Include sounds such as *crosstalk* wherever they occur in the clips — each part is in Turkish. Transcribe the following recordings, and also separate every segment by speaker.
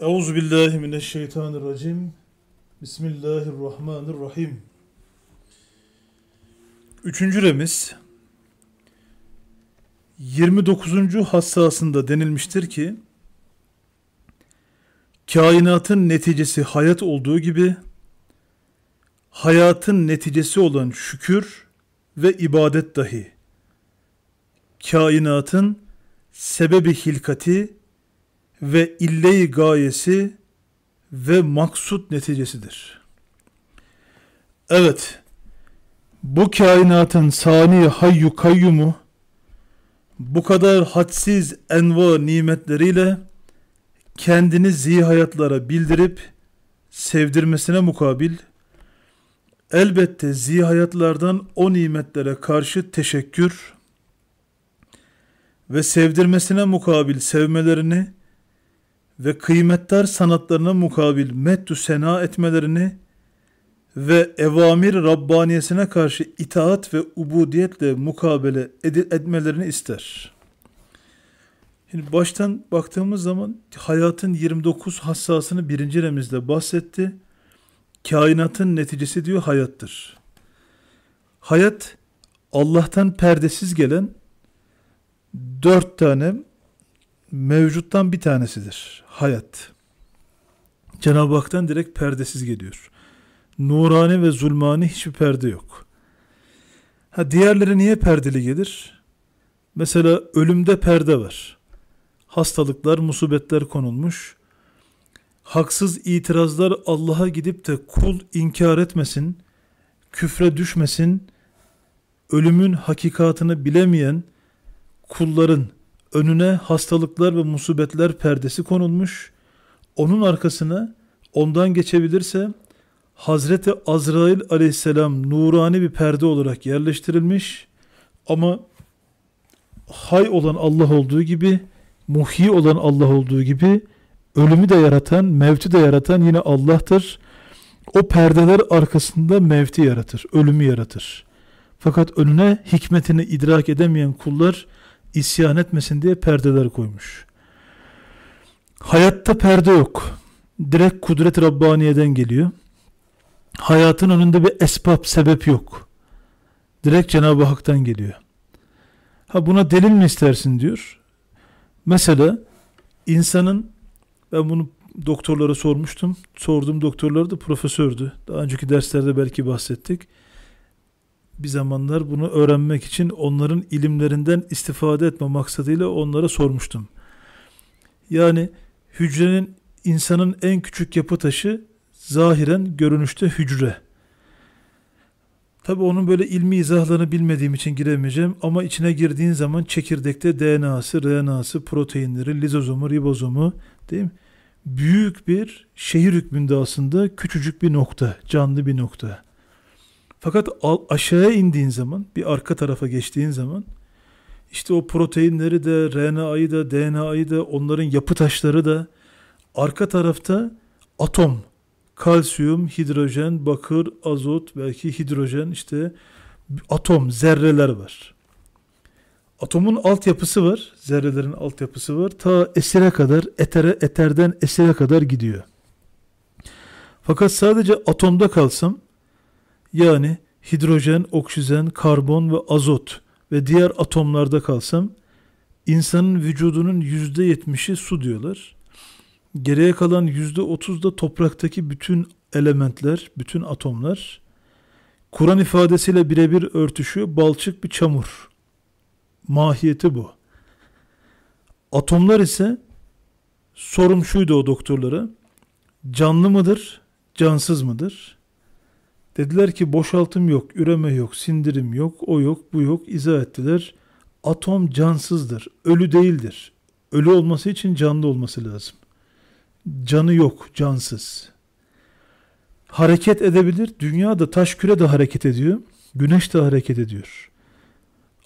Speaker 1: Euzu billahi mineşşeytanirracim. Bismillahirrahmanirrahim. Üçüncü remiz 29. hassasında denilmiştir ki kainatın neticesi hayat olduğu gibi hayatın neticesi olan şükür ve ibadet dahi kainatın sebebi hilkati ve ille gayesi ve maksut neticesidir. Evet, bu kainatın sani hayyu kayyumu bu kadar hadsiz enva nimetleriyle kendini zihayatlara bildirip sevdirmesine mukabil elbette zihayatlardan o nimetlere karşı teşekkür ve sevdirmesine mukabil sevmelerini ve kıymetdar sanatlarına mukabil meddü sena etmelerini ve evamir Rabbaniyesine karşı itaat ve ubudiyetle mukabele ed- etmelerini ister. Şimdi baştan baktığımız zaman hayatın 29 hassasını birinci remizde bahsetti. Kainatın neticesi diyor hayattır. Hayat Allah'tan perdesiz gelen dört tane mevcuttan bir tanesidir. Hayat. Cenab-ı Hak'tan direkt perdesiz geliyor. Nurani ve zulmani hiçbir perde yok. Ha diğerleri niye perdeli gelir? Mesela ölümde perde var. Hastalıklar, musibetler konulmuş. Haksız itirazlar Allah'a gidip de kul inkar etmesin, küfre düşmesin, ölümün hakikatını bilemeyen kulların önüne hastalıklar ve musibetler perdesi konulmuş, onun arkasına ondan geçebilirse Hazreti Azrail aleyhisselam nurani bir perde olarak yerleştirilmiş ama hay olan Allah olduğu gibi muhi olan Allah olduğu gibi ölümü de yaratan, mevti de yaratan yine Allah'tır. O perdeler arkasında mevti yaratır, ölümü yaratır. Fakat önüne hikmetini idrak edemeyen kullar isyan etmesin diye perdeler koymuş. Hayatta perde yok. Direkt kudret Rabbaniye'den geliyor. Hayatın önünde bir esbab, sebep yok. Direkt Cenab-ı Hak'tan geliyor. Ha buna delil mi istersin diyor. Mesela insanın ben bunu doktorlara sormuştum. Sorduğum doktorlar da profesördü. Daha önceki derslerde belki bahsettik bir zamanlar bunu öğrenmek için onların ilimlerinden istifade etme maksadıyla onlara sormuştum. Yani hücrenin insanın en küçük yapı taşı zahiren görünüşte hücre. Tabi onun böyle ilmi izahlarını bilmediğim için giremeyeceğim ama içine girdiğin zaman çekirdekte DNA'sı, RNA'sı, proteinleri, lizozomu, ribozomu değil mi? Büyük bir şehir hükmünde aslında küçücük bir nokta, canlı bir nokta. Fakat aşağıya indiğin zaman, bir arka tarafa geçtiğin zaman işte o proteinleri de, RNA'yı da, DNA'yı da, onların yapı taşları da arka tarafta atom, kalsiyum, hidrojen, bakır, azot, belki hidrojen işte atom, zerreler var. Atomun altyapısı var, zerrelerin altyapısı var. Ta esire kadar, etere, eterden esire kadar gidiyor. Fakat sadece atomda kalsam yani hidrojen, oksijen, karbon ve azot ve diğer atomlarda kalsam insanın vücudunun %70'i su diyorlar. Geriye kalan %30 da topraktaki bütün elementler, bütün atomlar. Kur'an ifadesiyle birebir örtüşüyor. Balçık bir çamur. Mahiyeti bu. Atomlar ise sorum şuydu o doktorlara. Canlı mıdır, cansız mıdır? Dediler ki boşaltım yok, üreme yok, sindirim yok, o yok, bu yok. İzah ettiler. Atom cansızdır, ölü değildir. Ölü olması için canlı olması lazım. Canı yok, cansız. Hareket edebilir. Dünya da taş küre de hareket ediyor. Güneş de hareket ediyor.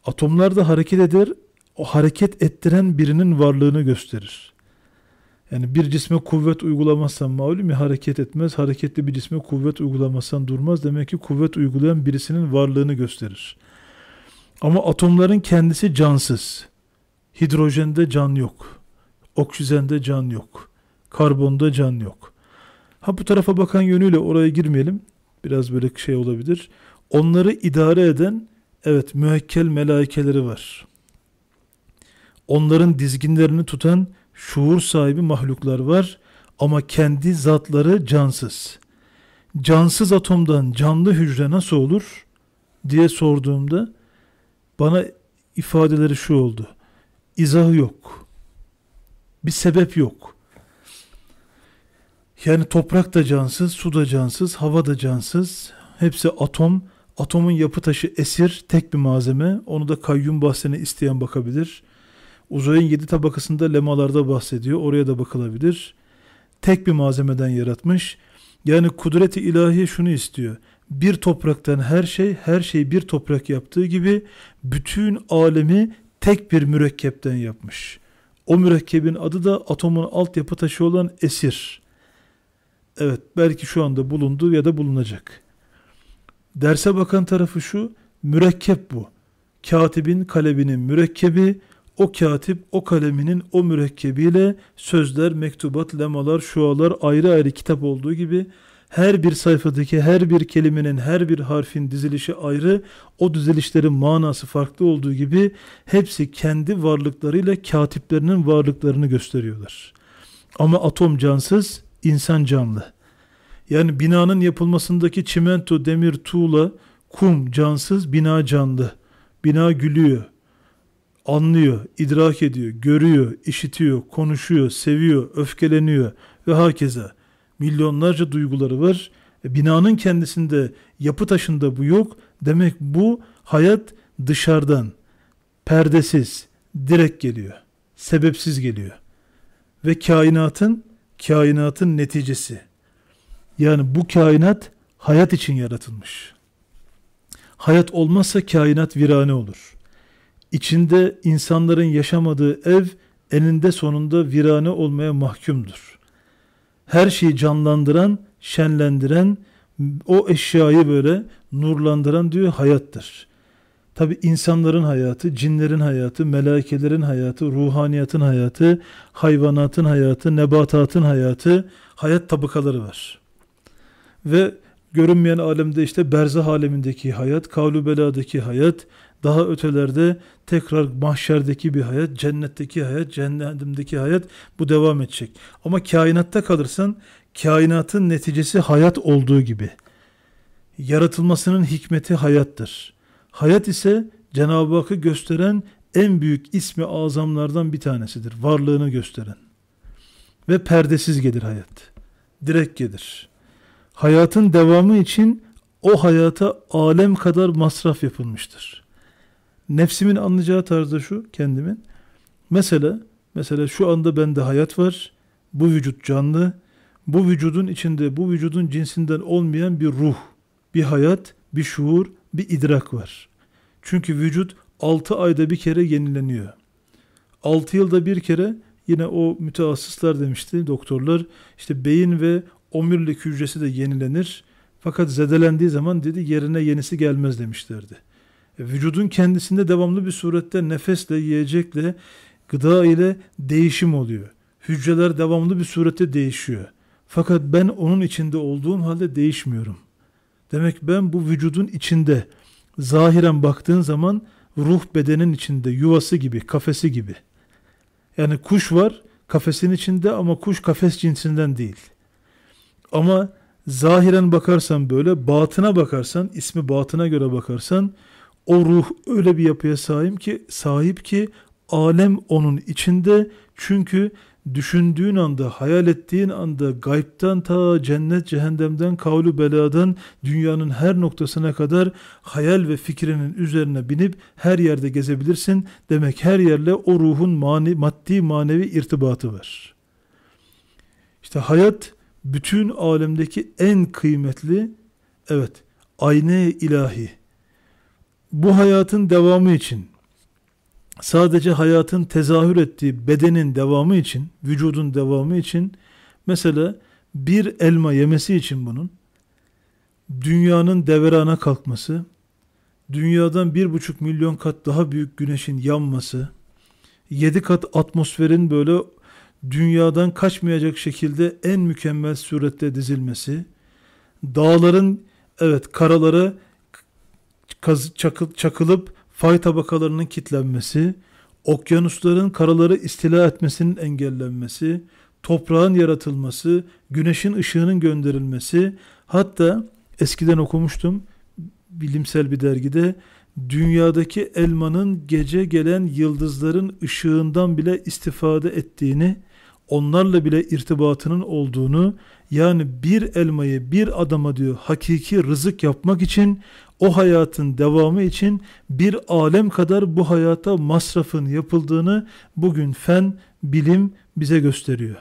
Speaker 1: Atomlar da hareket eder. O hareket ettiren birinin varlığını gösterir. Yani bir cisme kuvvet uygulamazsan malum ya hareket etmez. Hareketli bir cisme kuvvet uygulamazsan durmaz. Demek ki kuvvet uygulayan birisinin varlığını gösterir. Ama atomların kendisi cansız. Hidrojende can yok. Oksijende can yok. Karbonda can yok. Ha bu tarafa bakan yönüyle oraya girmeyelim. Biraz böyle şey olabilir. Onları idare eden evet müekkel melaikeleri var. Onların dizginlerini tutan şuur sahibi mahluklar var ama kendi zatları cansız. Cansız atomdan canlı hücre nasıl olur diye sorduğumda bana ifadeleri şu oldu. İzahı yok. Bir sebep yok. Yani toprak da cansız, su da cansız, hava da cansız. Hepsi atom. Atomun yapı taşı esir, tek bir malzeme. Onu da kayyum bahsini isteyen bakabilir. Uzayın yedi tabakasında lemalarda bahsediyor. Oraya da bakılabilir. Tek bir malzemeden yaratmış. Yani kudreti ilahi şunu istiyor. Bir topraktan her şey, her şey bir toprak yaptığı gibi bütün alemi tek bir mürekkepten yapmış. O mürekkebin adı da atomun altyapı taşı olan esir. Evet belki şu anda bulundu ya da bulunacak. Derse bakan tarafı şu, mürekkep bu. Katibin kaleminin mürekkebi, o katip o kaleminin o mürekkebiyle sözler, mektubat, lemalar, şualar ayrı ayrı kitap olduğu gibi her bir sayfadaki her bir kelimenin her bir harfin dizilişi ayrı, o dizilişlerin manası farklı olduğu gibi hepsi kendi varlıklarıyla katiplerinin varlıklarını gösteriyorlar. Ama atom cansız, insan canlı. Yani binanın yapılmasındaki çimento, demir, tuğla, kum cansız, bina canlı. Bina gülüyor, anlıyor, idrak ediyor, görüyor, işitiyor, konuşuyor, seviyor, öfkeleniyor ve hakeza. Milyonlarca duyguları var. E, binanın kendisinde, yapı taşında bu yok. Demek bu hayat dışarıdan, perdesiz, direkt geliyor. Sebepsiz geliyor. Ve kainatın, kainatın neticesi. Yani bu kainat hayat için yaratılmış. Hayat olmazsa kainat virane olur.'' İçinde insanların yaşamadığı ev eninde sonunda virane olmaya mahkumdur. Her şeyi canlandıran, şenlendiren, o eşyayı böyle nurlandıran diyor hayattır. Tabi insanların hayatı, cinlerin hayatı, melekelerin hayatı, ruhaniyatın hayatı, hayvanatın hayatı, nebatatın hayatı, hayat tabakaları var. Ve görünmeyen alemde işte berzah alemindeki hayat, kavlubeladaki hayat, daha ötelerde tekrar mahşerdeki bir hayat, cennetteki hayat, cehennemdeki hayat bu devam edecek. Ama kainatta kalırsan kainatın neticesi hayat olduğu gibi. Yaratılmasının hikmeti hayattır. Hayat ise Cenab-ı Hakk'ı gösteren en büyük ismi azamlardan bir tanesidir. Varlığını gösteren. Ve perdesiz gelir hayat. Direkt gelir. Hayatın devamı için o hayata alem kadar masraf yapılmıştır. Nefsimin anlayacağı tarzda şu kendimin. Mesela mesela şu anda bende hayat var. Bu vücut canlı. Bu vücudun içinde bu vücudun cinsinden olmayan bir ruh, bir hayat, bir şuur, bir idrak var. Çünkü vücut 6 ayda bir kere yenileniyor. 6 yılda bir kere yine o müteassıslar demişti doktorlar işte beyin ve omurilik hücresi de yenilenir. Fakat zedelendiği zaman dedi yerine yenisi gelmez demişlerdi. E, vücudun kendisinde devamlı bir surette nefesle, yiyecekle, gıda ile değişim oluyor. Hücreler devamlı bir surette değişiyor. Fakat ben onun içinde olduğum halde değişmiyorum. Demek ben bu vücudun içinde, zahiren baktığın zaman ruh bedenin içinde, yuvası gibi, kafesi gibi. Yani kuş var kafesin içinde ama kuş kafes cinsinden değil. Ama zahiren bakarsan böyle, batına bakarsan, ismi batına göre bakarsan, o ruh öyle bir yapıya sahip ki sahip ki alem onun içinde. Çünkü düşündüğün anda, hayal ettiğin anda gaybtan ta cennet cehennemden kavlu beladan dünyanın her noktasına kadar hayal ve fikrinin üzerine binip her yerde gezebilirsin. Demek her yerle o ruhun mani, maddi manevi irtibatı var. İşte hayat bütün alemdeki en kıymetli evet ayna ilahi bu hayatın devamı için sadece hayatın tezahür ettiği bedenin devamı için, vücudun devamı için mesela bir elma yemesi için bunun dünyanın deverana kalkması, dünyadan bir buçuk milyon kat daha büyük güneşin yanması, yedi kat atmosferin böyle dünyadan kaçmayacak şekilde en mükemmel surette dizilmesi, dağların evet karalara kaz, çakıl, çakılıp fay tabakalarının kitlenmesi, okyanusların karaları istila etmesinin engellenmesi, toprağın yaratılması, güneşin ışığının gönderilmesi, hatta eskiden okumuştum bilimsel bir dergide dünyadaki elmanın gece gelen yıldızların ışığından bile istifade ettiğini, onlarla bile irtibatının olduğunu, yani bir elmayı bir adama diyor hakiki rızık yapmak için o hayatın devamı için bir alem kadar bu hayata masrafın yapıldığını bugün fen, bilim bize gösteriyor.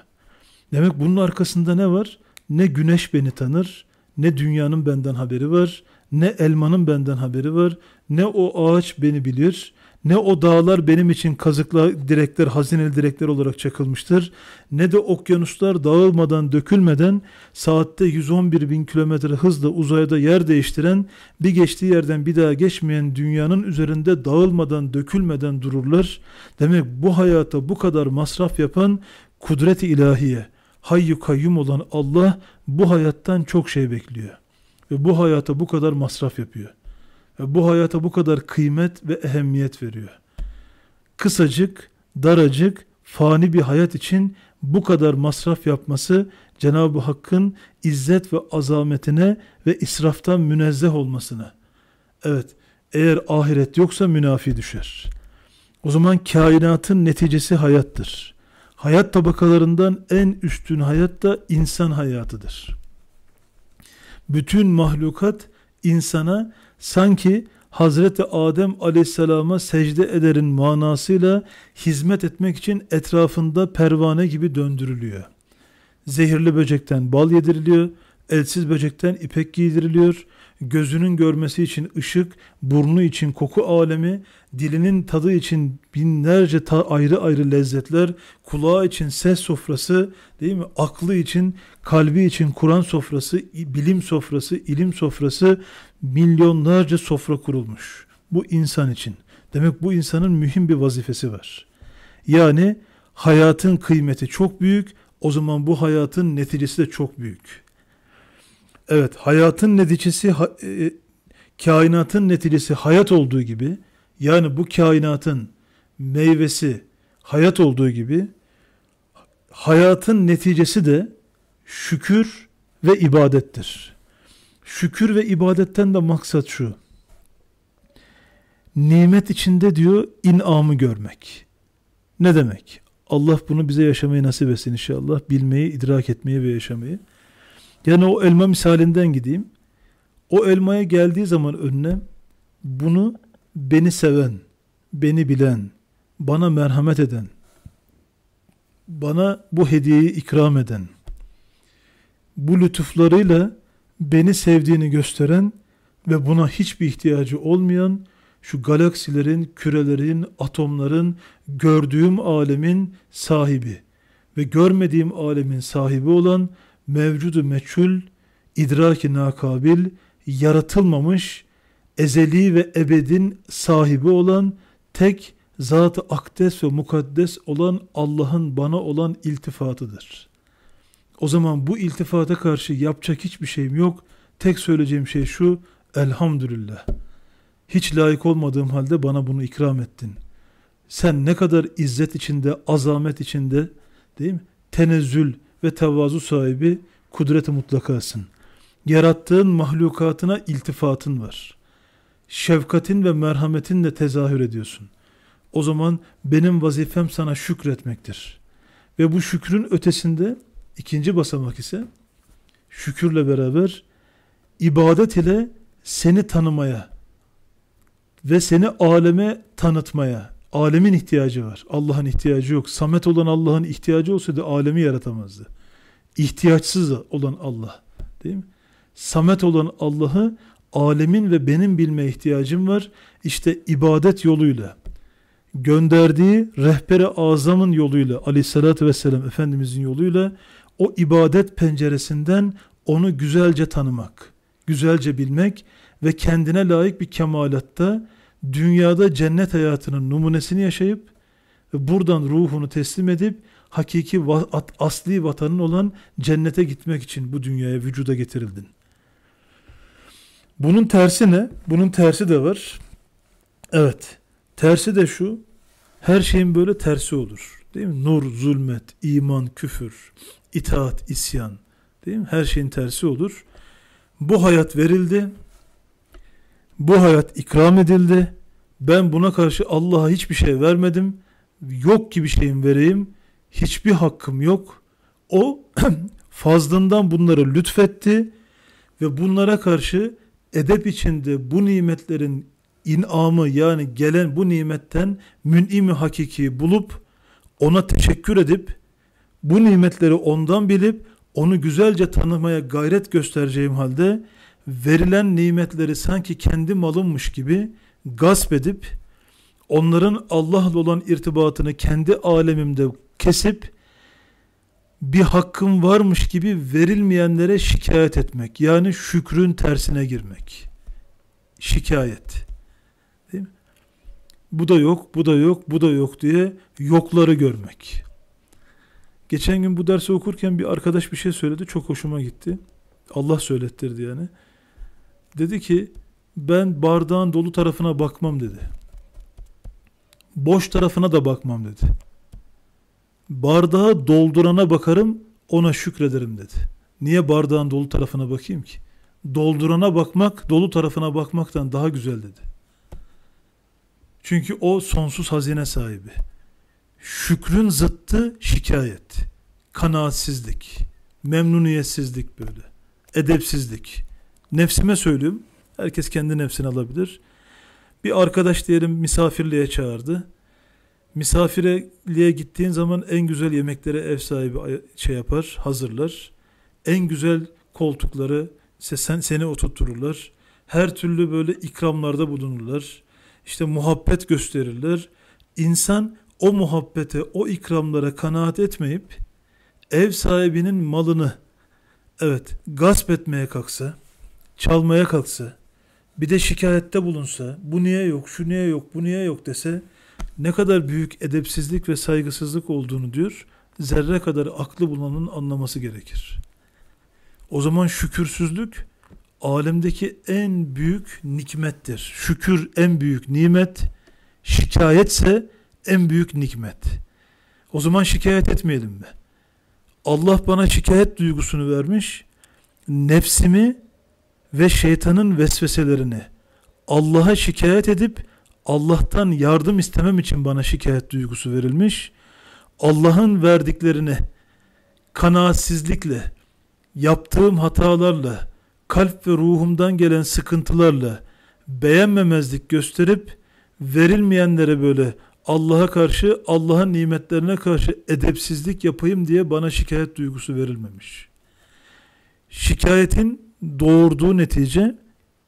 Speaker 1: Demek bunun arkasında ne var? Ne güneş beni tanır, ne dünyanın benden haberi var, ne elmanın benden haberi var, ne o ağaç beni bilir, ne o dağlar benim için kazıkla direkler, hazineli direkler olarak çakılmıştır. Ne de okyanuslar dağılmadan, dökülmeden saatte 111 bin kilometre hızla uzayda yer değiştiren, bir geçtiği yerden bir daha geçmeyen dünyanın üzerinde dağılmadan, dökülmeden dururlar. Demek bu hayata bu kadar masraf yapan kudret-i ilahiye, hayyu kayyum olan Allah bu hayattan çok şey bekliyor. Ve bu hayata bu kadar masraf yapıyor bu hayata bu kadar kıymet ve ehemmiyet veriyor. Kısacık, daracık, fani bir hayat için bu kadar masraf yapması Cenab-ı Hakk'ın izzet ve azametine ve israftan münezzeh olmasına. Evet, eğer ahiret yoksa münafi düşer. O zaman kainatın neticesi hayattır. Hayat tabakalarından en üstün hayat da insan hayatıdır. Bütün mahlukat insana sanki Hazreti Adem aleyhisselama secde ederin manasıyla hizmet etmek için etrafında pervane gibi döndürülüyor. Zehirli böcekten bal yediriliyor, elsiz böcekten ipek giydiriliyor, gözünün görmesi için ışık, burnu için koku alemi, dilinin tadı için binlerce ta ayrı ayrı lezzetler, kulağı için ses sofrası, değil mi? Aklı için, kalbi için Kur'an sofrası, bilim sofrası, ilim sofrası, milyonlarca sofra kurulmuş. Bu insan için. Demek bu insanın mühim bir vazifesi var. Yani hayatın kıymeti çok büyük, o zaman bu hayatın neticesi de çok büyük. Evet, hayatın neticesi, e, e, kainatın neticesi hayat olduğu gibi, yani bu kainatın meyvesi hayat olduğu gibi, hayatın neticesi de şükür ve ibadettir. Şükür ve ibadetten de maksat şu. Nimet içinde diyor inamı görmek. Ne demek? Allah bunu bize yaşamayı nasip etsin inşallah. Bilmeyi, idrak etmeyi ve yaşamayı. Yani o elma misalinden gideyim. O elmaya geldiği zaman önüne bunu beni seven, beni bilen, bana merhamet eden, bana bu hediyeyi ikram eden, bu lütuflarıyla beni sevdiğini gösteren ve buna hiçbir ihtiyacı olmayan şu galaksilerin, kürelerin, atomların, gördüğüm alemin sahibi ve görmediğim alemin sahibi olan mevcudu meçhul, idraki nakabil, yaratılmamış, ezeli ve ebedin sahibi olan tek zat-ı akdes ve mukaddes olan Allah'ın bana olan iltifatıdır. O zaman bu iltifata karşı yapacak hiçbir şeyim yok. Tek söyleyeceğim şey şu, elhamdülillah. Hiç layık olmadığım halde bana bunu ikram ettin. Sen ne kadar izzet içinde, azamet içinde, değil mi? Tenezzül ve tevazu sahibi kudreti mutlakasın. Yarattığın mahlukatına iltifatın var. Şefkatin ve merhametin de tezahür ediyorsun. O zaman benim vazifem sana şükretmektir. Ve bu şükrün ötesinde İkinci basamak ise şükürle beraber ibadet ile seni tanımaya ve seni aleme tanıtmaya. Alemin ihtiyacı var. Allah'ın ihtiyacı yok. Samet olan Allah'ın ihtiyacı olsaydı alemi yaratamazdı. İhtiyaçsız olan Allah. Değil mi? Samet olan Allah'ı alemin ve benim bilme ihtiyacım var. İşte ibadet yoluyla gönderdiği rehbere azamın yoluyla aleyhissalatü vesselam Efendimizin yoluyla o ibadet penceresinden onu güzelce tanımak, güzelce bilmek ve kendine layık bir kemalatta dünyada cennet hayatının numunesini yaşayıp ve buradan ruhunu teslim edip hakiki asli vatanın olan cennete gitmek için bu dünyaya vücuda getirildin. Bunun tersi ne? Bunun tersi de var. Evet. Tersi de şu. Her şeyin böyle tersi olur. Değil mi? Nur, zulmet, iman, küfür, itaat, isyan değil mi? Her şeyin tersi olur. Bu hayat verildi. Bu hayat ikram edildi. Ben buna karşı Allah'a hiçbir şey vermedim. Yok gibi şeyim vereyim. Hiçbir hakkım yok. O *clears throat* fazlından bunları lütfetti ve bunlara karşı edep içinde bu nimetlerin inamı yani gelen bu nimetten mün'imi hakiki bulup ona teşekkür edip bu nimetleri ondan bilip onu güzelce tanımaya gayret göstereceğim halde verilen nimetleri sanki kendi malımmış gibi gasp edip onların Allah'la olan irtibatını kendi alemimde kesip bir hakkım varmış gibi verilmeyenlere şikayet etmek. Yani şükrün tersine girmek. Şikayet. Değil mi? Bu da yok, bu da yok, bu da yok diye yokları görmek. Geçen gün bu dersi okurken bir arkadaş bir şey söyledi. Çok hoşuma gitti. Allah söylettirdi yani. Dedi ki ben bardağın dolu tarafına bakmam dedi. Boş tarafına da bakmam dedi. Bardağı doldurana bakarım ona şükrederim dedi. Niye bardağın dolu tarafına bakayım ki? Doldurana bakmak dolu tarafına bakmaktan daha güzel dedi. Çünkü o sonsuz hazine sahibi. Şükrün zıttı şikayet, kanaatsizlik, memnuniyetsizlik böyle, edepsizlik. Nefsime söyleyeyim, herkes kendi nefsini alabilir. Bir arkadaş diyelim misafirliğe çağırdı. Misafirliğe gittiğin zaman en güzel yemeklere ev sahibi şey yapar, hazırlar. En güzel koltukları sen, seni oturttururlar. Her türlü böyle ikramlarda bulunurlar. İşte muhabbet gösterirler. İnsan o muhabbete, o ikramlara kanaat etmeyip ev sahibinin malını evet gasp etmeye kalksa, çalmaya kalksa, bir de şikayette bulunsa, bu niye yok, şu niye yok, bu niye yok dese ne kadar büyük edepsizlik ve saygısızlık olduğunu diyor, zerre kadar aklı bulanın anlaması gerekir. O zaman şükürsüzlük alemdeki en büyük nikmettir. Şükür en büyük nimet, şikayetse en büyük nikmet. O zaman şikayet etmeyelim mi? Allah bana şikayet duygusunu vermiş. Nefsimi ve şeytanın vesveselerini Allah'a şikayet edip Allah'tan yardım istemem için bana şikayet duygusu verilmiş. Allah'ın verdiklerini kanaatsizlikle, yaptığım hatalarla, kalp ve ruhumdan gelen sıkıntılarla beğenmemezlik gösterip verilmeyenlere böyle Allah'a karşı, Allah'ın nimetlerine karşı edepsizlik yapayım diye bana şikayet duygusu verilmemiş. Şikayetin doğurduğu netice,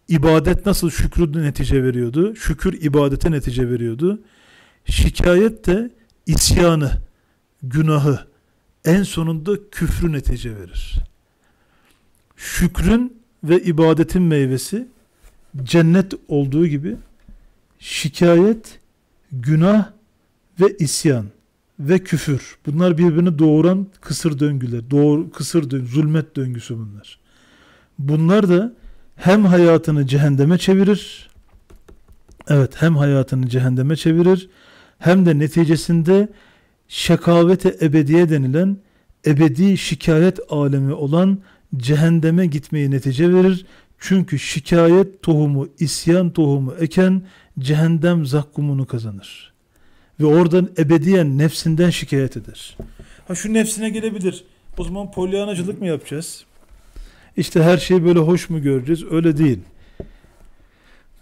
Speaker 1: ibadet nasıl şükrü netice veriyordu? Şükür ibadete netice veriyordu. Şikayet de isyanı, günahı, en sonunda küfrü netice verir. Şükrün ve ibadetin meyvesi cennet olduğu gibi şikayet günah ve isyan ve küfür. Bunlar birbirini doğuran kısır döngüler, doğru, kısır döngü, zulmet döngüsü bunlar. Bunlar da hem hayatını cehenneme çevirir, evet hem hayatını cehenneme çevirir, hem de neticesinde şekavete ebediye denilen ebedi şikayet alemi olan cehenneme gitmeyi netice verir çünkü şikayet tohumu, isyan tohumu eken cehennem zakkumunu kazanır. Ve oradan ebediyen nefsinden şikayet eder. Ha şu nefsine gelebilir. O zaman polyanacılık mı yapacağız? İşte her şeyi böyle hoş mu göreceğiz? Öyle değil.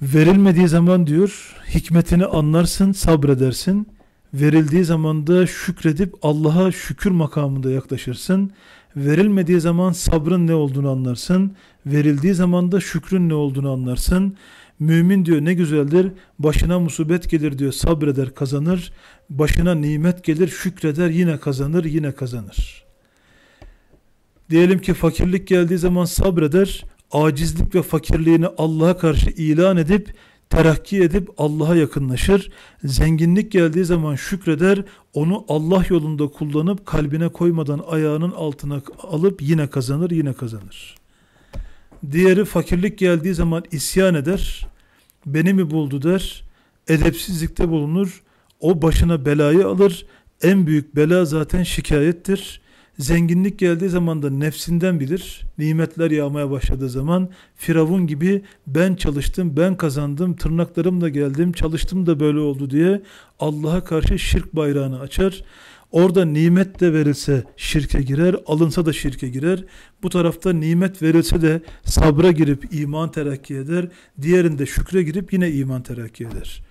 Speaker 1: Verilmediği zaman diyor, hikmetini anlarsın, sabredersin. Verildiği zaman da şükredip Allah'a şükür makamında yaklaşırsın. Verilmediği zaman sabrın ne olduğunu anlarsın. Verildiği zaman da şükrün ne olduğunu anlarsın. Mümin diyor ne güzeldir. Başına musibet gelir diyor sabreder kazanır. Başına nimet gelir şükreder yine kazanır yine kazanır. Diyelim ki fakirlik geldiği zaman sabreder. Acizlik ve fakirliğini Allah'a karşı ilan edip terakki edip Allah'a yakınlaşır. Zenginlik geldiği zaman şükreder, onu Allah yolunda kullanıp kalbine koymadan ayağının altına alıp yine kazanır, yine kazanır. Diğeri fakirlik geldiği zaman isyan eder, beni mi buldu der, edepsizlikte bulunur, o başına belayı alır, en büyük bela zaten şikayettir. Zenginlik geldiği zaman da nefsinden bilir. Nimetler yağmaya başladığı zaman Firavun gibi ben çalıştım, ben kazandım, tırnaklarımla geldim, çalıştım da böyle oldu diye Allah'a karşı şirk bayrağını açar. Orada nimet de verilse şirke girer, alınsa da şirke girer. Bu tarafta nimet verilse de sabra girip iman terakki eder. Diğerinde şükre girip yine iman terakki eder.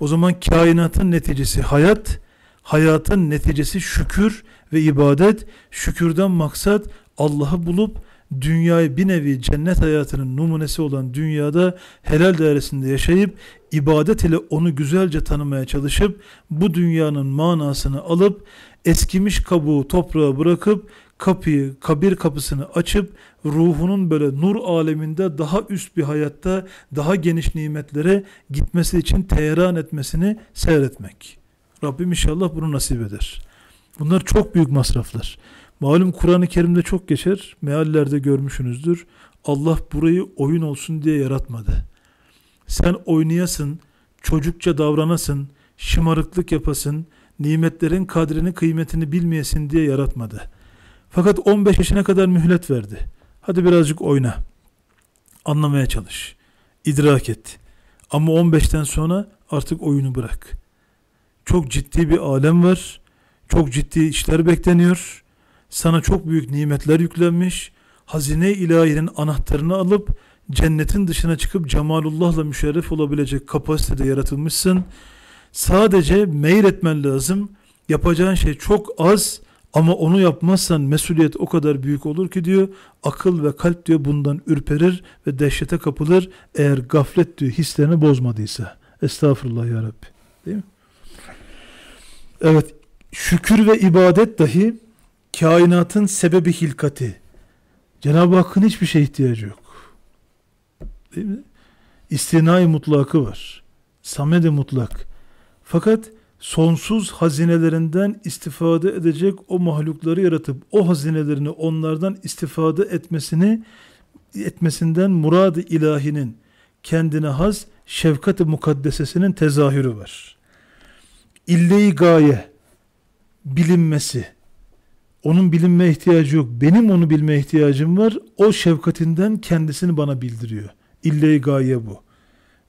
Speaker 1: O zaman kainatın neticesi hayat, hayatın neticesi şükür, ve ibadet şükürden maksat Allah'ı bulup dünyayı bir nevi cennet hayatının numunesi olan dünyada helal dairesinde yaşayıp ibadet ile onu güzelce tanımaya çalışıp bu dünyanın manasını alıp eskimiş kabuğu toprağa bırakıp kapıyı, kabir kapısını açıp ruhunun böyle nur aleminde daha üst bir hayatta daha geniş nimetlere gitmesi için teheran etmesini seyretmek. Rabbim inşallah bunu nasip eder. Bunlar çok büyük masraflar. Malum Kur'an-ı Kerim'de çok geçer. Meallerde görmüşsünüzdür. Allah burayı oyun olsun diye yaratmadı. Sen oynayasın, çocukça davranasın, şımarıklık yapasın, nimetlerin kadrini kıymetini bilmeyesin diye yaratmadı. Fakat 15 yaşına kadar mühlet verdi. Hadi birazcık oyna. Anlamaya çalış. İdrak et. Ama 15'ten sonra artık oyunu bırak. Çok ciddi bir alem var. Çok ciddi işler bekleniyor. Sana çok büyük nimetler yüklenmiş. Hazine ilahinin anahtarını alıp cennetin dışına çıkıp cemalullahla müşerref olabilecek kapasitede yaratılmışsın. Sadece meyletmen lazım. Yapacağın şey çok az ama onu yapmazsan mesuliyet o kadar büyük olur ki diyor. Akıl ve kalp diyor bundan ürperir ve dehşete kapılır eğer gaflet diyor hislerini bozmadıysa. Estağfurullah ya Rabbi. Değil mi? Evet şükür ve ibadet dahi kainatın sebebi hilkati. Cenab-ı Hakk'ın hiçbir şeye ihtiyacı yok. Değil mi? İstinai mutlakı var. Samede mutlak. Fakat sonsuz hazinelerinden istifade edecek o mahlukları yaratıp o hazinelerini onlardan istifade etmesini etmesinden murad ilahinin kendine has şefkat-ı mukaddesesinin tezahürü var. İlle-i gaye bilinmesi. Onun bilinme ihtiyacı yok. Benim onu bilme ihtiyacım var. O şefkatinden kendisini bana bildiriyor. İlle-i gaye bu.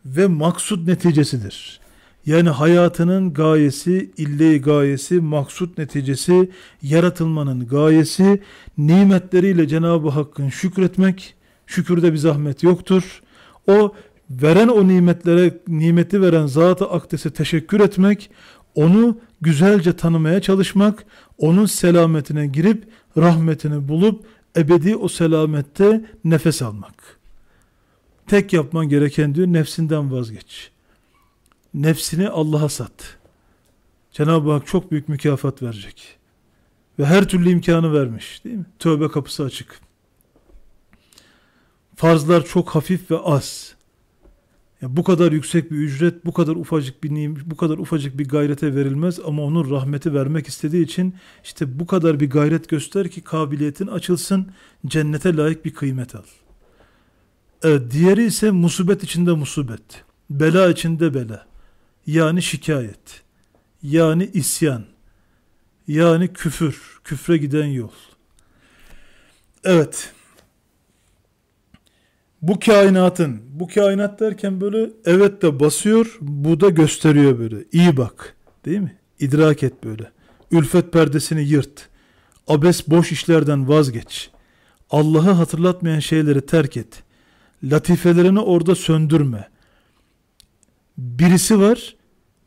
Speaker 1: Ve maksut neticesidir. Yani hayatının gayesi, ille gayesi, maksut neticesi, yaratılmanın gayesi, nimetleriyle Cenab-ı Hakk'ın şükretmek, şükürde bir zahmet yoktur. O veren o nimetlere, nimeti veren Zat-ı Akdes'e teşekkür etmek, onu güzelce tanımaya çalışmak, onun selametine girip rahmetini bulup ebedi o selamette nefes almak. Tek yapman gereken diyor nefsinden vazgeç. Nefsini Allah'a sat. Cenab-ı Hak çok büyük mükafat verecek. Ve her türlü imkanı vermiş değil mi? Tövbe kapısı açık. Farzlar çok hafif ve az. Yani bu kadar yüksek bir ücret, bu kadar ufacık bir nimet, bu kadar ufacık bir gayrete verilmez ama onun rahmeti vermek istediği için işte bu kadar bir gayret göster ki kabiliyetin açılsın, cennete layık bir kıymet al. E, diğeri ise musibet içinde musibet, bela içinde bela. Yani şikayet, yani isyan, yani küfür, küfre giden yol. Evet bu kainatın, bu kainat derken böyle evet de basıyor, bu da gösteriyor böyle. İyi bak, değil mi? İdrak et böyle. Ülfet perdesini yırt. Abes boş işlerden vazgeç. Allah'ı hatırlatmayan şeyleri terk et. Latifelerini orada söndürme. Birisi var,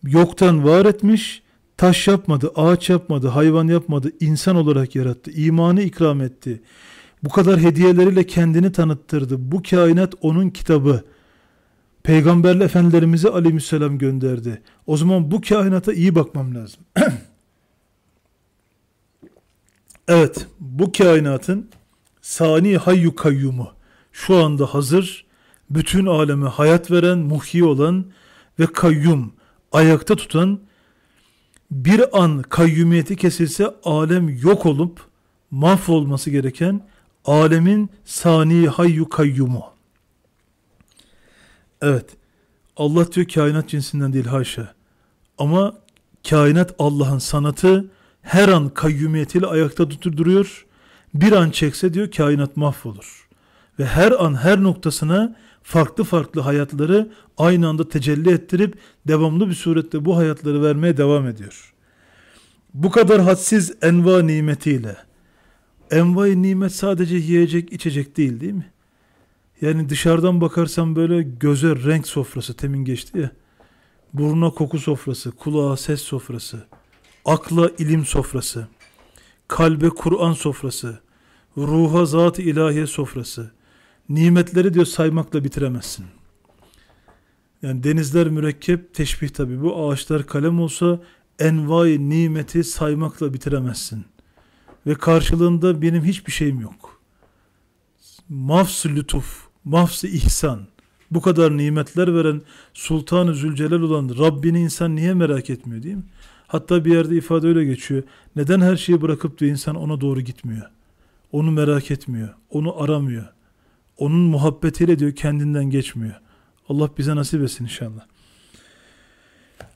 Speaker 1: yoktan var etmiş, taş yapmadı, ağaç yapmadı, hayvan yapmadı, insan olarak yarattı, imanı ikram etti.'' Bu kadar hediyeleriyle kendini tanıttırdı. Bu kainat onun kitabı. Peygamberle efendilerimizi aleyhisselam gönderdi. O zaman bu kainata iyi bakmam lazım. *clears throat* evet, bu kainatın sani hayyu kayyumu şu anda hazır, bütün aleme hayat veren, muhi olan ve kayyum, ayakta tutan bir an kayyumiyeti kesilse alem yok olup mahvolması gereken Alemin sani hayyu kayyumu. Evet. Allah diyor kainat cinsinden değil haşa. Ama kainat Allah'ın sanatı her an kayyumiyetiyle ayakta tutur duruyor. Bir an çekse diyor kainat mahvolur. Ve her an her noktasına farklı farklı hayatları aynı anda tecelli ettirip devamlı bir surette bu hayatları vermeye devam ediyor. Bu kadar hadsiz enva nimetiyle envai nimet sadece yiyecek içecek değil değil mi? Yani dışarıdan bakarsan böyle göze renk sofrası temin geçti ya. Buruna koku sofrası, kulağa ses sofrası, akla ilim sofrası, kalbe Kur'an sofrası, ruha zat-ı ilahiye sofrası. Nimetleri diyor saymakla bitiremezsin. Yani denizler mürekkep, teşbih tabi bu. Ağaçlar kalem olsa envai nimeti saymakla bitiremezsin.'' ve karşılığında benim hiçbir şeyim yok. Mafs lütuf, mafs ihsan, bu kadar nimetler veren sultanı ı Zülcelal olan Rabbini insan niye merak etmiyor değil mi? Hatta bir yerde ifade öyle geçiyor. Neden her şeyi bırakıp da insan ona doğru gitmiyor? Onu merak etmiyor, onu aramıyor. Onun muhabbetiyle diyor kendinden geçmiyor. Allah bize nasip etsin inşallah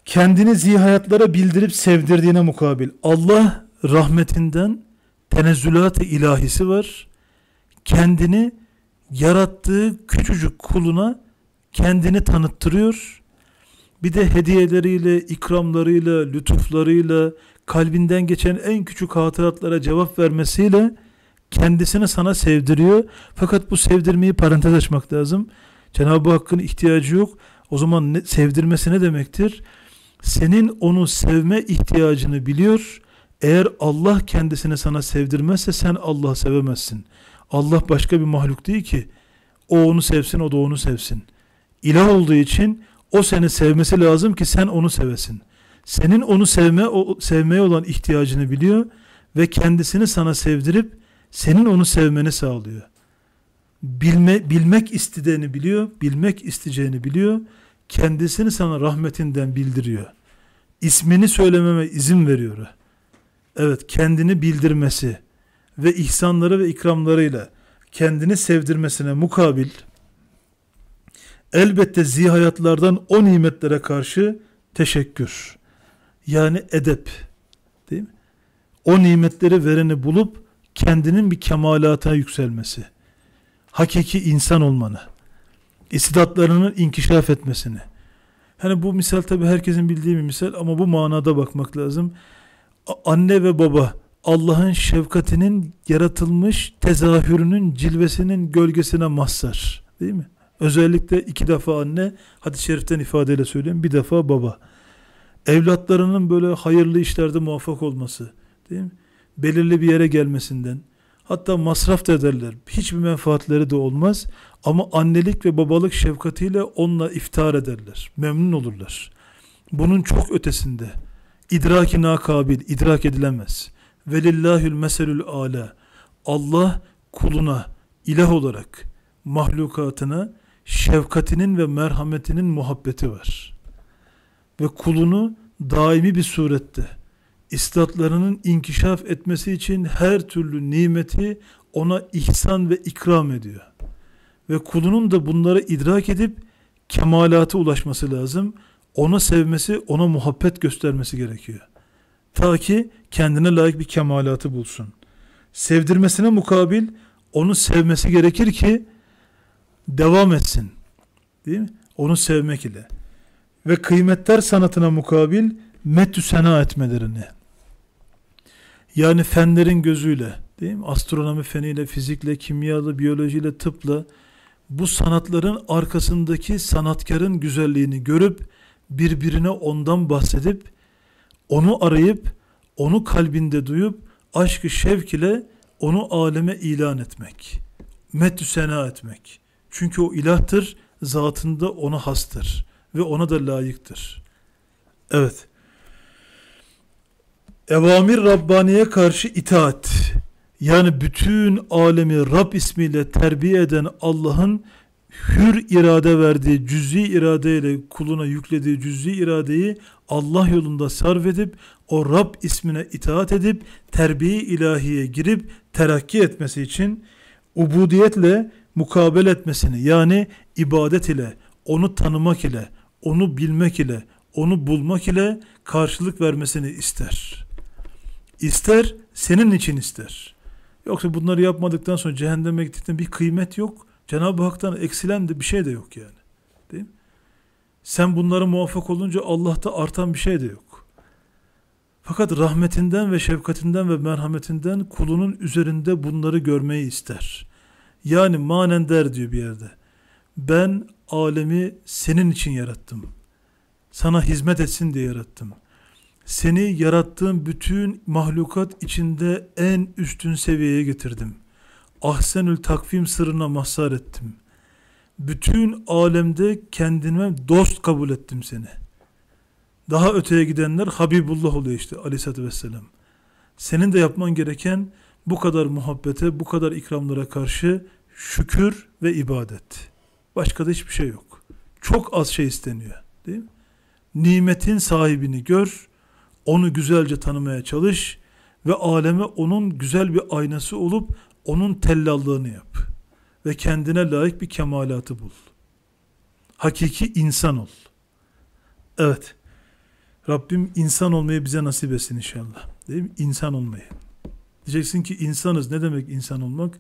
Speaker 1: kendini zihayatlara bildirip sevdirdiğine mukabil Allah rahmetinden tenezzülat-ı ilahisi var. Kendini yarattığı küçücük kuluna kendini tanıttırıyor. Bir de hediyeleriyle, ikramlarıyla, lütuflarıyla, kalbinden geçen en küçük hatıratlara cevap vermesiyle kendisini sana sevdiriyor. Fakat bu sevdirmeyi parantez açmak lazım. Cenab-ı Hakk'ın ihtiyacı yok. O zaman ne, sevdirmesi ne demektir? Senin onu sevme ihtiyacını biliyor eğer Allah kendisini sana sevdirmezse sen Allah'ı sevemezsin. Allah başka bir mahluk değil ki. O onu sevsin, o da onu sevsin. İlah olduğu için o seni sevmesi lazım ki sen onu sevesin. Senin onu sevme, o, sevmeye olan ihtiyacını biliyor ve kendisini sana sevdirip senin onu sevmeni sağlıyor. Bilme, bilmek istediğini biliyor, bilmek isteyeceğini biliyor. Kendisini sana rahmetinden bildiriyor. İsmini söylememe izin veriyor evet kendini bildirmesi ve ihsanları ve ikramlarıyla kendini sevdirmesine mukabil elbette zihayatlardan o nimetlere karşı teşekkür yani edep değil mi? O nimetleri vereni bulup kendinin bir kemalata yükselmesi hakiki insan olmanı istidatlarının inkişaf etmesini. Hani bu misal tabi herkesin bildiği bir misal ama bu manada bakmak lazım anne ve baba Allah'ın şefkatinin yaratılmış tezahürünün cilvesinin gölgesine mahzar. Değil mi? Özellikle iki defa anne, hadis-i şeriften ifadeyle söyleyeyim, bir defa baba. Evlatlarının böyle hayırlı işlerde muvaffak olması, değil mi? belirli bir yere gelmesinden, hatta masraf da ederler. Hiçbir menfaatleri de olmaz ama annelik ve babalık şefkatiyle onunla iftar ederler, memnun olurlar. Bunun çok ötesinde idraki nakabil, idrak edilemez. Velillahül meselül ala. Allah kuluna, ilah olarak mahlukatına şefkatinin ve merhametinin muhabbeti var. Ve kulunu daimi bir surette istatlarının inkişaf etmesi için her türlü nimeti ona ihsan ve ikram ediyor. Ve kulunun da bunları idrak edip kemalata ulaşması lazım ona sevmesi, ona muhabbet göstermesi gerekiyor. Ta ki kendine layık bir kemalatı bulsun. Sevdirmesine mukabil onu sevmesi gerekir ki devam etsin. Değil mi? Onu sevmek ile. Ve kıymetler sanatına mukabil metü sena etmelerini. Yani fenlerin gözüyle, değil mi? Astronomi feniyle, fizikle, kimyalı, biyolojiyle, tıpla bu sanatların arkasındaki sanatkarın güzelliğini görüp birbirine ondan bahsedip onu arayıp onu kalbinde duyup aşkı şevk ile onu aleme ilan etmek. Metü sena etmek. Çünkü o ilahtır, zatında ona hastır ve ona da layıktır. Evet. Evamir Rabbani'ye karşı itaat. Yani bütün alemi Rab ismiyle terbiye eden Allah'ın hür irade verdiği cüz'i iradeyle kuluna yüklediği cüz'i iradeyi Allah yolunda sarf edip o Rab ismine itaat edip terbiye ilahiye girip terakki etmesi için ubudiyetle mukabel etmesini yani ibadet ile onu tanımak ile onu bilmek ile onu bulmak ile karşılık vermesini ister. İster senin için ister. Yoksa bunları yapmadıktan sonra cehenneme gittikten bir kıymet yok. Cenab-ı Hak'tan eksilen de bir şey de yok yani. Değil mi? Sen bunları muvaffak olunca Allah'ta artan bir şey de yok. Fakat rahmetinden ve şefkatinden ve merhametinden kulunun üzerinde bunları görmeyi ister. Yani manen der diyor bir yerde. Ben alemi senin için yarattım. Sana hizmet etsin diye yarattım. Seni yarattığım bütün mahlukat içinde en üstün seviyeye getirdim ahsenül takvim sırrına mazhar ettim. Bütün alemde kendime dost kabul ettim seni. Daha öteye gidenler Habibullah oluyor işte aleyhissalatü vesselam. Senin de yapman gereken bu kadar muhabbete, bu kadar ikramlara karşı şükür ve ibadet. Başka da hiçbir şey yok. Çok az şey isteniyor. Değil mi? Nimetin sahibini gör, onu güzelce tanımaya çalış ve aleme onun güzel bir aynası olup onun tellallığını yap ve kendine layık bir kemalatı bul. Hakiki insan ol. Evet. Rabbim insan olmayı bize nasip etsin inşallah. Değil mi? İnsan olmayı. Diyeceksin ki insanız. Ne demek insan olmak?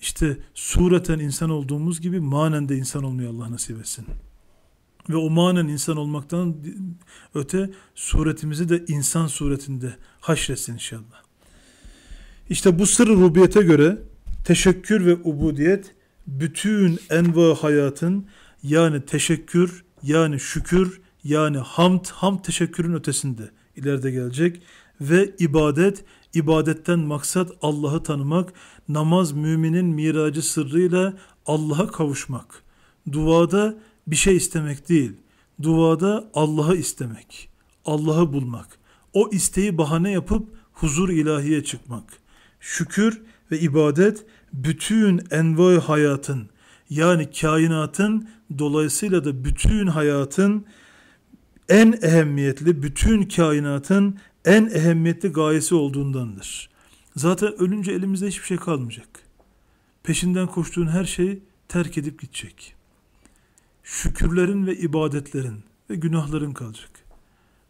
Speaker 1: İşte sureten insan olduğumuz gibi manen de insan olmayı Allah nasip etsin. Ve o manen insan olmaktan öte suretimizi de insan suretinde haşretsin inşallah. İşte bu sırrı rubiyete göre teşekkür ve ubudiyet bütün enva hayatın yani teşekkür yani şükür yani hamd ham teşekkürün ötesinde ileride gelecek ve ibadet ibadetten maksat Allah'ı tanımak namaz müminin miracı sırrıyla Allah'a kavuşmak duada bir şey istemek değil duada Allah'ı istemek Allah'ı bulmak o isteği bahane yapıp huzur ilahiye çıkmak şükür ve ibadet bütün envai hayatın yani kainatın dolayısıyla da bütün hayatın en ehemmiyetli, bütün kainatın en ehemmiyetli gayesi olduğundandır. Zaten ölünce elimizde hiçbir şey kalmayacak. Peşinden koştuğun her şey terk edip gidecek. Şükürlerin ve ibadetlerin ve günahların kalacak.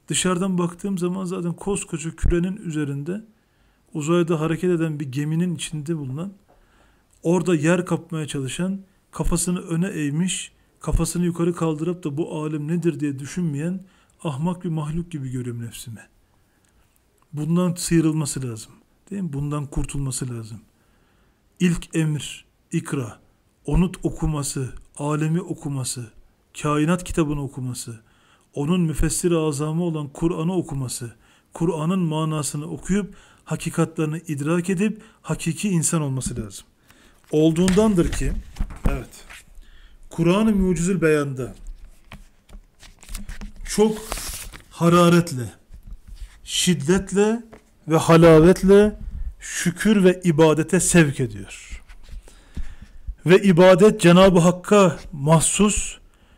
Speaker 1: Dışarıdan baktığım zaman zaten koskoca kürenin üzerinde uzayda hareket eden bir geminin içinde bulunan, orada yer kapmaya çalışan, kafasını öne eğmiş, kafasını yukarı kaldırıp da bu alem nedir diye düşünmeyen ahmak bir mahluk gibi görüyorum nefsimi. Bundan sıyrılması lazım. Değil mi? Bundan kurtulması lazım. İlk emir, ikra, onut okuması, alemi okuması, kainat kitabını okuması, onun müfessir azamı olan Kur'an'ı okuması, Kur'an'ın manasını okuyup hakikatlarını idrak edip hakiki insan olması lazım. Olduğundandır ki evet Kur'an-ı Mucizül Beyan'da çok hararetle, şiddetle ve halavetle şükür ve ibadete sevk ediyor. Ve ibadet Cenab-ı Hakk'a mahsus,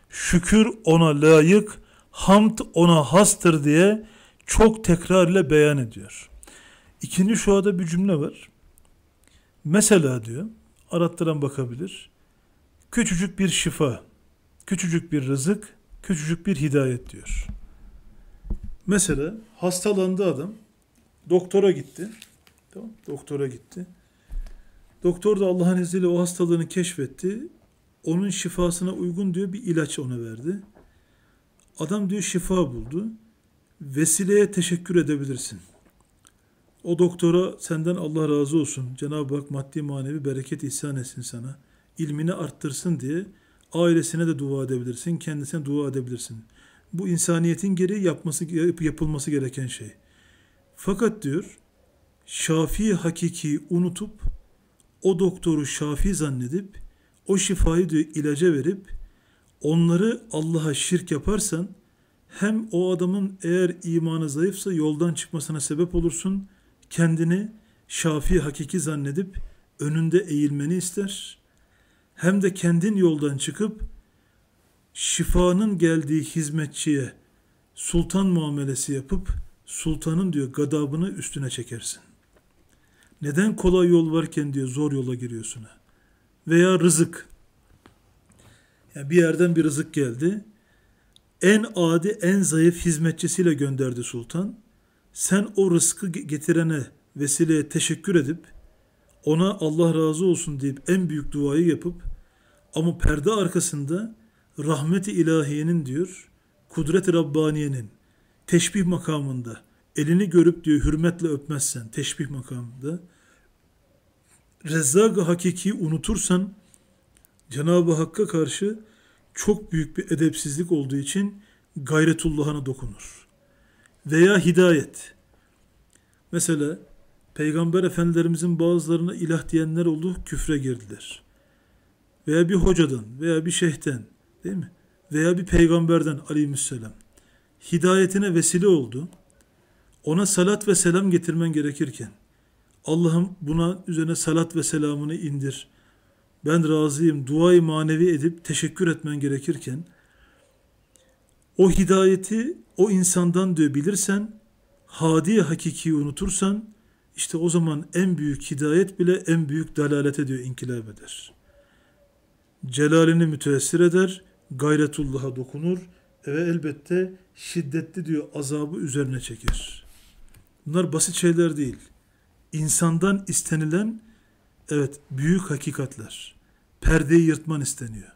Speaker 1: şükür ona layık, hamd ona hastır diye çok tekrarla beyan ediyor. İkinci şuada bir cümle var. Mesela diyor, arattıran bakabilir. Küçücük bir şifa, küçücük bir rızık, küçücük bir hidayet diyor. Mesela hastalandı adam, doktora gitti. Tamam, doktora gitti. Doktor da Allah'ın izniyle o hastalığını keşfetti. Onun şifasına uygun diyor bir ilaç ona verdi. Adam diyor şifa buldu. Vesileye teşekkür edebilirsin. O doktora senden Allah razı olsun, Cenab-ı Hak maddi manevi bereket ihsan etsin sana, ilmini arttırsın diye ailesine de dua edebilirsin, kendisine dua edebilirsin. Bu insaniyetin gereği yapması, yapılması gereken şey. Fakat diyor, şafi hakiki unutup, o doktoru Şafi zannedip, o şifayı diyor ilaca verip, onları Allah'a şirk yaparsan, hem o adamın eğer imanı zayıfsa yoldan çıkmasına sebep olursun.'' kendini şafi hakiki zannedip önünde eğilmeni ister. Hem de kendin yoldan çıkıp şifanın geldiği hizmetçiye sultan muamelesi yapıp sultanın diyor gadabını üstüne çekersin. Neden kolay yol varken diyor zor yola giriyorsun ha? Veya rızık. Yani bir yerden bir rızık geldi. En adi, en zayıf hizmetçisiyle gönderdi sultan sen o rızkı getirene vesileye teşekkür edip ona Allah razı olsun deyip en büyük duayı yapıp ama perde arkasında rahmeti ilahiyenin diyor kudret-i Rabbaniye'nin teşbih makamında elini görüp diyor hürmetle öpmezsen teşbih makamında rezzak hakiki unutursan Cenab-ı Hakk'a karşı çok büyük bir edepsizlik olduğu için gayretullah'ına dokunur veya hidayet. Mesela peygamber efendilerimizin bazılarına ilah diyenler oldu, küfre girdiler. Veya bir hocadan veya bir şeyhten değil mi? Veya bir peygamberden aleyhisselam hidayetine vesile oldu. Ona salat ve selam getirmen gerekirken Allah'ım buna üzerine salat ve selamını indir. Ben razıyım. Duayı manevi edip teşekkür etmen gerekirken o hidayeti o insandan diyor bilirsen, hadi hakikiyi unutursan, işte o zaman en büyük hidayet bile en büyük dalalete diyor inkılap eder. Celalini müteessir eder, gayretullah'a dokunur ve elbette şiddetli diyor azabı üzerine çeker. Bunlar basit şeyler değil. İnsandan istenilen evet büyük hakikatler. Perdeyi yırtman isteniyor.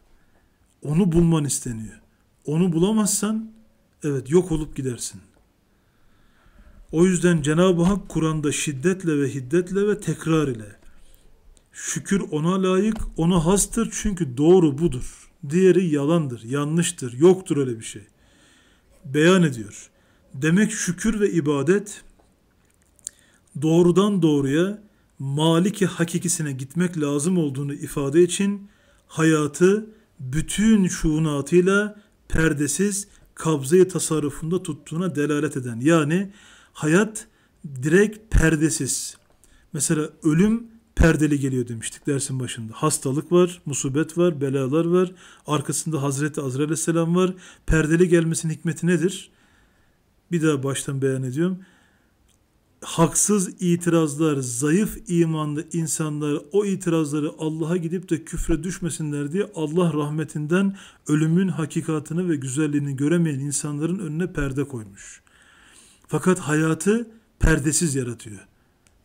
Speaker 1: Onu bulman isteniyor. Onu bulamazsan Evet yok olup gidersin. O yüzden Cenab-ı Hak Kur'an'da şiddetle ve hiddetle ve tekrar ile şükür ona layık, ona hastır çünkü doğru budur. Diğeri yalandır, yanlıştır, yoktur öyle bir şey. Beyan ediyor. Demek şükür ve ibadet doğrudan doğruya maliki hakikisine gitmek lazım olduğunu ifade için hayatı bütün şuunatıyla perdesiz kabzayı tasarrufunda tuttuğuna delalet eden. Yani hayat direkt perdesiz. Mesela ölüm perdeli geliyor demiştik dersin başında. Hastalık var, musibet var, belalar var. Arkasında Hazreti Azrail Aleyhisselam var. Perdeli gelmesinin hikmeti nedir? Bir daha baştan beyan ediyorum haksız itirazlar, zayıf imanlı insanlar o itirazları Allah'a gidip de küfre düşmesinler diye Allah rahmetinden ölümün hakikatını ve güzelliğini göremeyen insanların önüne perde koymuş. Fakat hayatı perdesiz yaratıyor.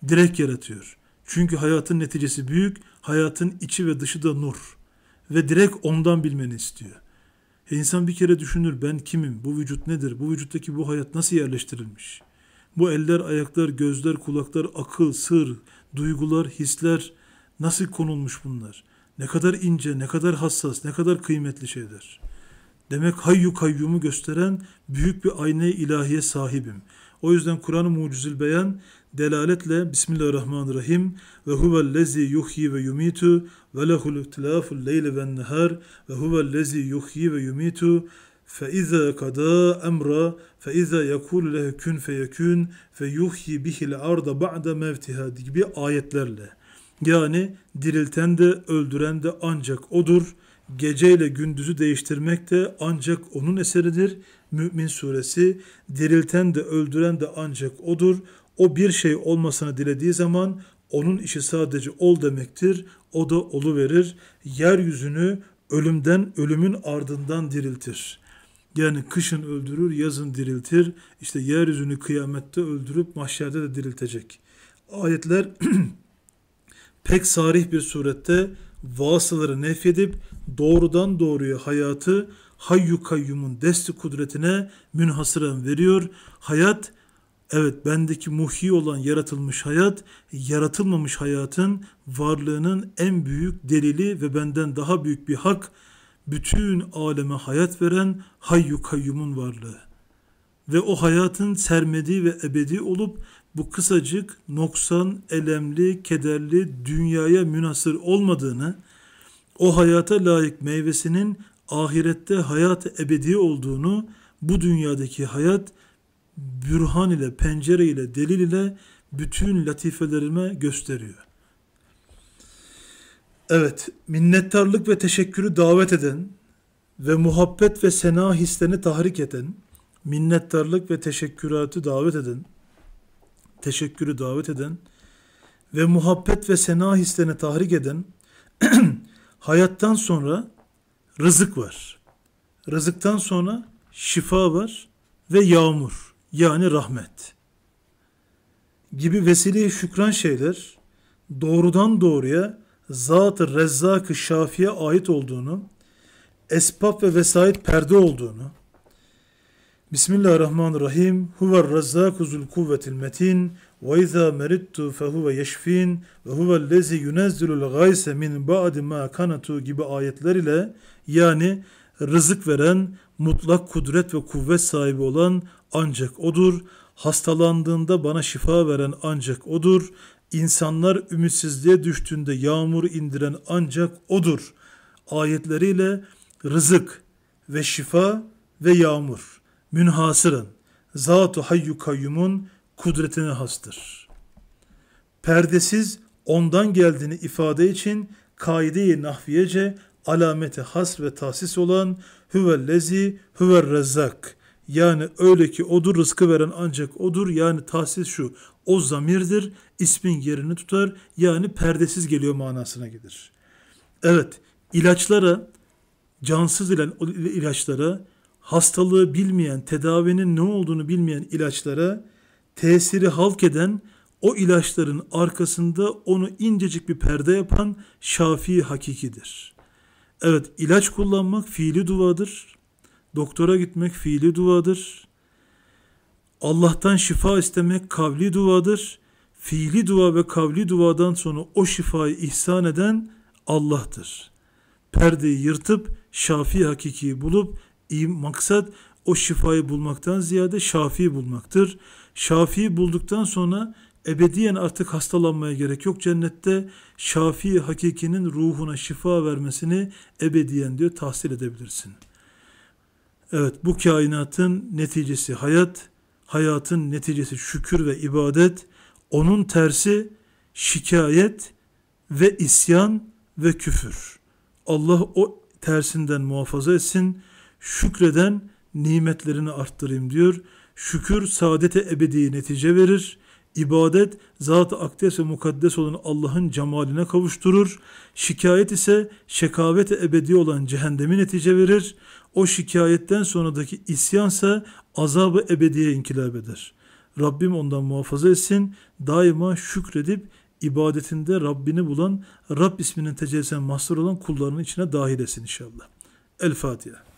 Speaker 1: Direkt yaratıyor. Çünkü hayatın neticesi büyük, hayatın içi ve dışı da nur. Ve direkt ondan bilmeni istiyor. E insan bir kere düşünür ben kimim, bu vücut nedir, bu vücuttaki bu hayat nasıl yerleştirilmiş?'' Bu eller, ayaklar, gözler, kulaklar, akıl, sır, duygular, hisler nasıl konulmuş bunlar? Ne kadar ince, ne kadar hassas, ne kadar kıymetli şeyler. Demek hayyu kayyumu gösteren büyük bir ayna ilahiye sahibim. O yüzden Kur'an-ı Mucizül Beyan delaletle Bismillahirrahmanirrahim ve huvellezi yuhyi ve yumitu ve lehul ihtilaful leyle ve nehar ve huvellezi yuhyi ve yumitu فَاِذَا قَدَى اَمْرَ فَاِذَا يَكُولُ لَهُ كُنْ فَيَكُونَ فَيُحْيِ بِهِ الْاَرْضَ بَعْدَ مَوْتِهَا gibi ayetlerle. Yani dirilten de öldüren de ancak odur. Geceyle gündüzü değiştirmek de ancak onun eseridir. Mü'min suresi dirilten de öldüren de ancak odur. O bir şey olmasını dilediği zaman onun işi sadece ol demektir. O da olu verir. Yeryüzünü ölümden ölümün ardından diriltir. Yani kışın öldürür, yazın diriltir. İşte yeryüzünü kıyamette öldürüp mahşerde de diriltecek. Ayetler *clears throat* pek sarih bir surette vasıları nefyedip doğrudan doğruya hayatı hayyu kayyumun desti kudretine münhasıran veriyor. Hayat Evet bendeki muhi olan yaratılmış hayat, yaratılmamış hayatın varlığının en büyük delili ve benden daha büyük bir hak bütün aleme hayat veren hayyu kayyumun varlığı ve o hayatın sermedi ve ebedi olup bu kısacık, noksan, elemli, kederli dünyaya münasır olmadığını, o hayata layık meyvesinin ahirette hayat ebedi olduğunu, bu dünyadaki hayat bürhan ile, pencere ile, delil ile bütün latifelerime gösteriyor. Evet, minnettarlık ve teşekkürü davet eden ve muhabbet ve sena hislerini tahrik eden, minnettarlık ve teşekküratı davet eden, teşekkürü davet eden ve muhabbet ve sena hislerini tahrik eden *clears throat* hayattan sonra rızık var. Rızıktan sonra şifa var ve yağmur yani rahmet gibi vesile şükran şeyler doğrudan doğruya Zat-ı Rezzak-ı Şafi'ye ait olduğunu, esbab ve vesait perde olduğunu, Bismillahirrahmanirrahim. Huver Razzak zul kuvvetil metin ve izâ merittu fehuve yeşfin ve huvellezî yunezzilul gayse min ba'di ma kanatu gibi ayetler ile yani rızık veren, mutlak kudret ve kuvvet sahibi olan ancak odur. Hastalandığında bana şifa veren ancak odur. İnsanlar ümitsizliğe düştüğünde yağmur indiren ancak odur. Ayetleriyle rızık ve şifa ve yağmur münhasırın zat-ı hayyu kayyumun kudretine hastır. Perdesiz ondan geldiğini ifade için kaide-i nahviyece alameti has ve tahsis olan hüvellezi hüver rezzak yani öyle ki odur rızkı veren ancak odur. Yani tahsis şu. O zamirdir. ismin yerini tutar. Yani perdesiz geliyor manasına gelir. Evet. ilaçlara, cansız ilaçlara, hastalığı bilmeyen, tedavinin ne olduğunu bilmeyen ilaçlara tesiri halk eden o ilaçların arkasında onu incecik bir perde yapan şafi hakikidir. Evet ilaç kullanmak fiili duadır. Doktora gitmek fiili duadır. Allah'tan şifa istemek kavli duadır. Fiili dua ve kavli duadan sonra o şifayı ihsan eden Allah'tır. Perdeyi yırtıp şafi hakikiyi bulup iyi maksat o şifayı bulmaktan ziyade şafi bulmaktır. Şafi bulduktan sonra ebediyen artık hastalanmaya gerek yok. Cennette şafi hakikinin ruhuna şifa vermesini ebediyen diyor tahsil edebilirsin.'' Evet bu kainatın neticesi hayat, hayatın neticesi şükür ve ibadet, onun tersi şikayet ve isyan ve küfür. Allah o tersinden muhafaza etsin, şükreden nimetlerini arttırayım diyor. Şükür saadete ebedi netice verir. İbadet zat-ı akdes ve mukaddes olan Allah'ın cemaline kavuşturur. Şikayet ise şekavete ebedi olan cehennemi netice verir. O şikayetten sonradaki isyansa azabı ebediye inkılap eder. Rabbim ondan muhafaza etsin. Daima şükredip ibadetinde Rabbini bulan, Rab isminin tecellisinden mahsur olan kullarının içine dahil etsin inşallah. El Fatiha.